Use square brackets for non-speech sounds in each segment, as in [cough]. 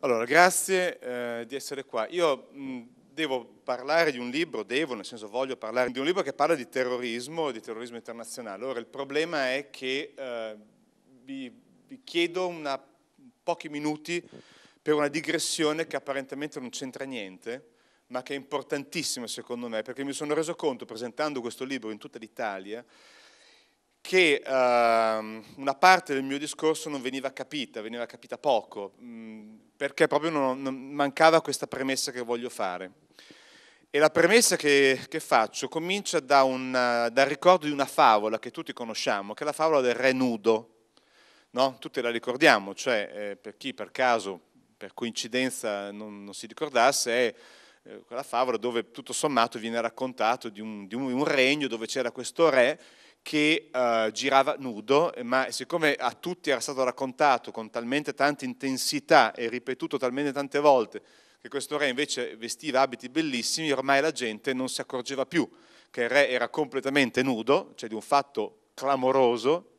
Allora, grazie eh, di essere qua. Io mh, devo parlare di un libro, devo, nel senso voglio parlare di un libro che parla di terrorismo, di terrorismo internazionale. Ora, il problema è che eh, vi, vi, chiedo una, pochi minuti per una digressione che apparentemente non c'entra niente, ma che è importantissima secondo me, perché mi sono reso conto, presentando questo libro in tutta l'Italia, che ehm, una parte del mio discorso non veniva capita, veniva capita poco, mh, mm, perché proprio non, non mancava questa premessa che voglio fare. E la premessa che, che faccio comincia da una, dal ricordo di una favola che tutti conosciamo, che è la favola del re nudo. No? Tutti la ricordiamo, cioè eh, per chi per caso, per coincidenza non, non si ricordasse, è eh, quella favola dove tutto sommato viene raccontato di un, di un regno dove c'era questo re che eh, girava nudo, ma siccome a tutti era stato raccontato con talmente tanta intensità e ripetuto talmente tante volte che questo re invece vestiva abiti bellissimi, ormai la gente non si accorgeva più che il re era completamente nudo, cioè di un fatto clamoroso,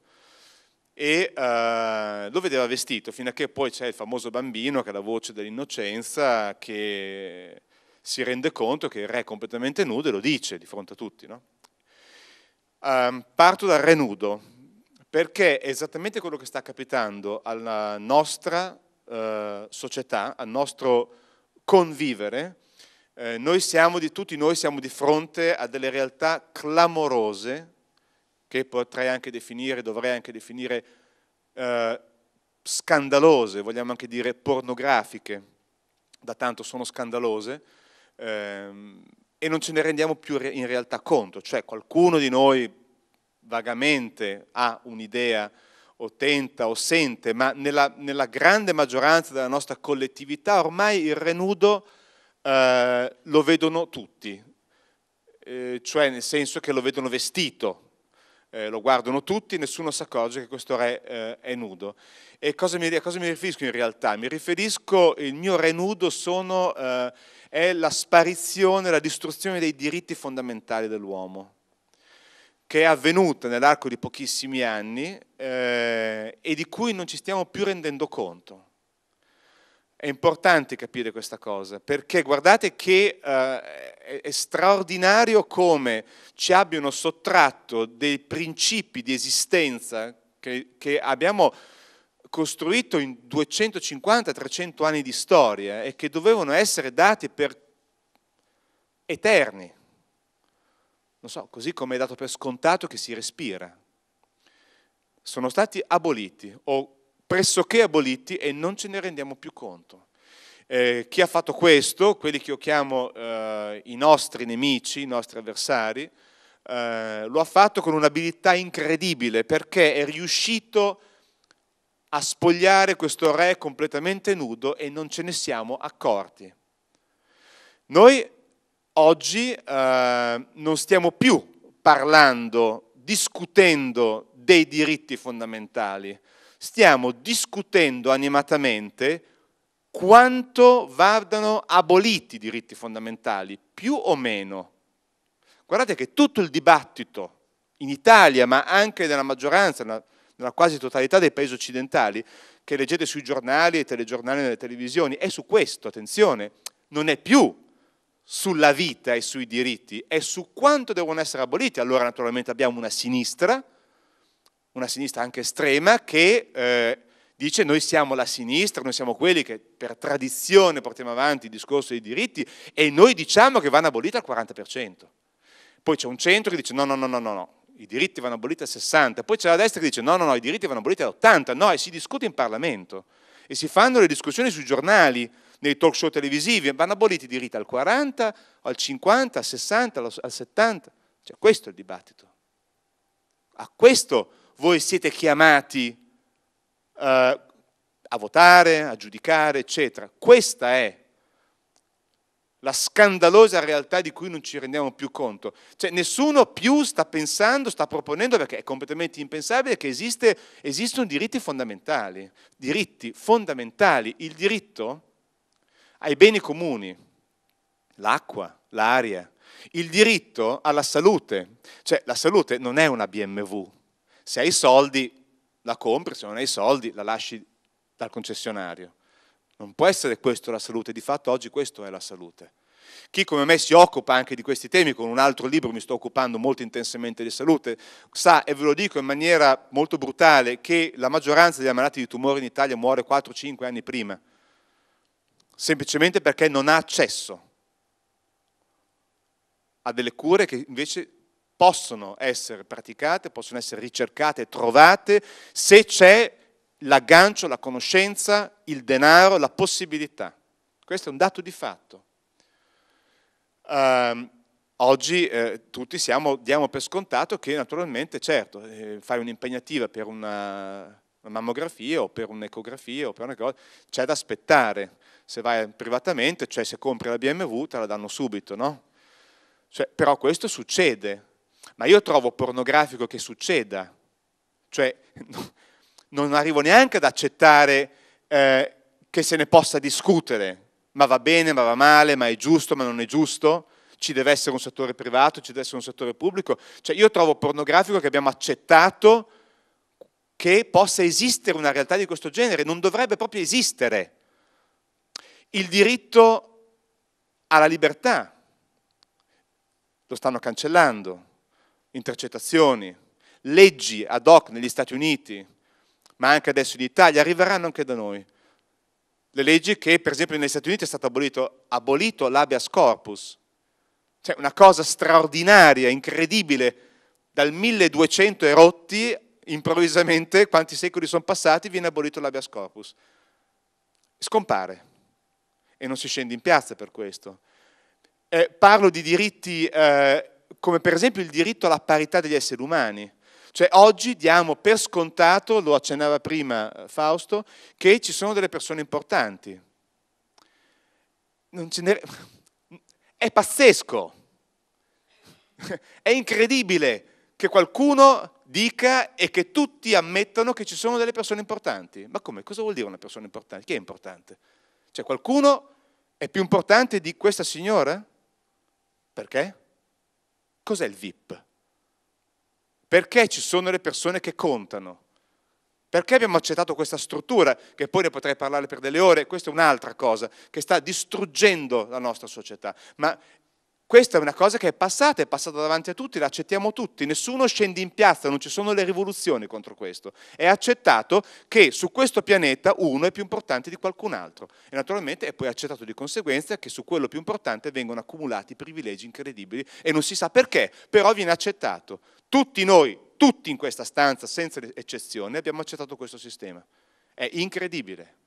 e eh, lo vedeva vestito, fino a che poi c'è il famoso bambino che ha la voce dell'innocenza che si rende conto che il re è completamente nudo e lo dice di fronte a tutti. No? Um, parto dal renudo, perché è esattamente quello che sta capitando alla eh, nostra uh, società, al nostro convivere. Eh, noi siamo di, tutti noi siamo di fronte a delle realtà clamorose, che potrei anche definire, dovrei anche definire uh, scandalose, vogliamo anche dire pornografiche, da tanto sono scandalose. Um, e non ce ne rendiamo più in realtà conto, cioè qualcuno di noi vagamente ha un'idea o tenta o sente, ma nella, nella grande maggioranza della nostra collettività ormai il renudo eh, lo vedono tutti, eh, cioè nel senso che lo vedono vestito, eh, lo guardano tutti, nessuno si accorge che questo re eh, è nudo. E cosa mi, a cosa mi riferisco in realtà? Mi riferisco, il mio re nudo sono, eh, è la sparizione, la distruzione dei diritti fondamentali dell'uomo, che è avvenuta nell'arco di pochissimi anni eh, e di cui non ci stiamo più rendendo conto. È importante capire questa cosa, perché guardate che eh, è straordinario come ci abbiano sottratto dei principi di esistenza che, che abbiamo costruito in 250-300 anni di storia e che dovevano essere dati per eterni. Non so, così come è dato per scontato che si respira. Sono stati aboliti o pressoché aboliti e non ce ne rendiamo più conto. Eh, chi ha fatto questo, quelli che io chiamo eh, i nostri nemici, i nostri avversari, eh, lo ha fatto con un'abilità incredibile perché è riuscito a spogliare questo re completamente nudo e non ce ne siamo accorti. Noi oggi eh, non stiamo più parlando, discutendo dei diritti fondamentali, stiamo discutendo animatamente quanto vadano aboliti i diritti fondamentali, più o meno. Guardate che tutto il dibattito in Italia, ma anche nella maggioranza, nella, quasi totalità dei paesi occidentali, che leggete sui giornali, e telegiornali e nelle televisioni, è su questo, attenzione, non è più sulla vita e sui diritti, è su quanto devono essere aboliti. Allora naturalmente abbiamo una sinistra una sinistra anche estrema che eh, dice noi siamo la sinistra, noi siamo quelli che per tradizione portiamo avanti il discorso dei diritti e noi diciamo che vanno aboliti al 40%. Poi c'è un centro che dice no, no, no, no, no, no, i diritti vanno aboliti al 60%, poi c'è la destra che dice no, no, no, i diritti vanno aboliti all'80%, no, e si discute in Parlamento e si fanno le discussioni sui giornali, nei talk show televisivi, vanno aboliti i diritti al 40%, al 50%, al 60%, al 70%, cioè questo è il dibattito. A questo voi siete chiamati uh, a votare, a giudicare, eccetera. Questa è la scandalosa realtà di cui non ci rendiamo più conto. Cioè nessuno più sta pensando, sta proponendo, perché è completamente impensabile, che esiste, esistono diritti fondamentali, diritti fondamentali, il diritto ai beni comuni, l'acqua, l'aria, il diritto alla salute. Cioè la salute non è una BMW, se hai soldi, la compri, se non hai soldi, la lasci dal concessionario. Non può essere questo la salute, di fatto oggi questo è la salute. Chi come me si occupa anche di questi temi, con un altro libro mi sto occupando molto intensamente di salute, sa, e ve lo dico in maniera molto brutale, che la maggioranza degli ammalati di tumore in Italia muore 4-5 anni prima, semplicemente perché non ha accesso a delle cure che invece possono essere praticate, possono essere ricercate, trovate, se c'è l'aggancio, la conoscenza, il denaro, la possibilità. Questo è un dato di fatto. Um, oggi eh, tutti siamo, diamo per scontato che naturalmente, certo, eh, fai un'impegnativa per una, una mammografia o per un'ecografia o per una cosa, c'è da aspettare. Se vai privatamente, cioè se compri la BMW, te la danno subito, no? Cioè, però questo succede, ma io trovo pornografico che succeda. Cioè, [laughs] non arrivo neanche ad accettare eh, che se ne possa discutere, ma va bene, ma va male, ma è giusto, ma non è giusto, ci deve essere un settore privato, ci deve essere un settore pubblico. Cioè, io trovo pornografico che abbiamo accettato che possa esistere una realtà di questo genere, non dovrebbe proprio esistere. Il diritto alla libertà lo stanno cancellando, intercettazioni, leggi ad hoc negli Stati Uniti, ma anche adesso in Italia, arriveranno anche da noi. Le leggi che, per esempio, negli Stati Uniti è stato abolito, abolito l'abeas corpus, cioè una cosa straordinaria, incredibile, dal 1200 erotti, improvvisamente, quanti secoli sono passati, viene abolito l'abeas corpus. Scompare. E non si scende in piazza per questo. Eh, parlo di diritti eh, come per esempio il diritto alla parità degli esseri umani. Cioè oggi diamo per scontato, lo accennava prima eh, Fausto, che ci sono delle persone importanti. Ne... [laughs] È pazzesco, [laughs] è incredibile che qualcuno dica e che tutti ammettano che ci sono delle persone importanti. Ma come? Cosa vuol dire una persona importante? Chi è importante? Cioè qualcuno è più importante di questa signora? Perché? Cos'è il VIP? Perché ci sono le persone che contano? Perché abbiamo accettato questa struttura, che poi ne potrei parlare per delle ore, questa è un'altra cosa, che sta distruggendo la nostra società. Ma questa è una cosa che è passata, è passata davanti a tutti, l'accettiamo tutti, nessuno scende in piazza, non ci sono le rivoluzioni contro questo. È accettato che su questo pianeta uno è più importante di qualcun altro e naturalmente è poi accettato di conseguenza che su quello più importante vengono accumulati privilegi incredibili e non si sa perché, però viene accettato. Tutti noi, tutti in questa stanza, senza eccezione, abbiamo accettato questo sistema. È incredibile.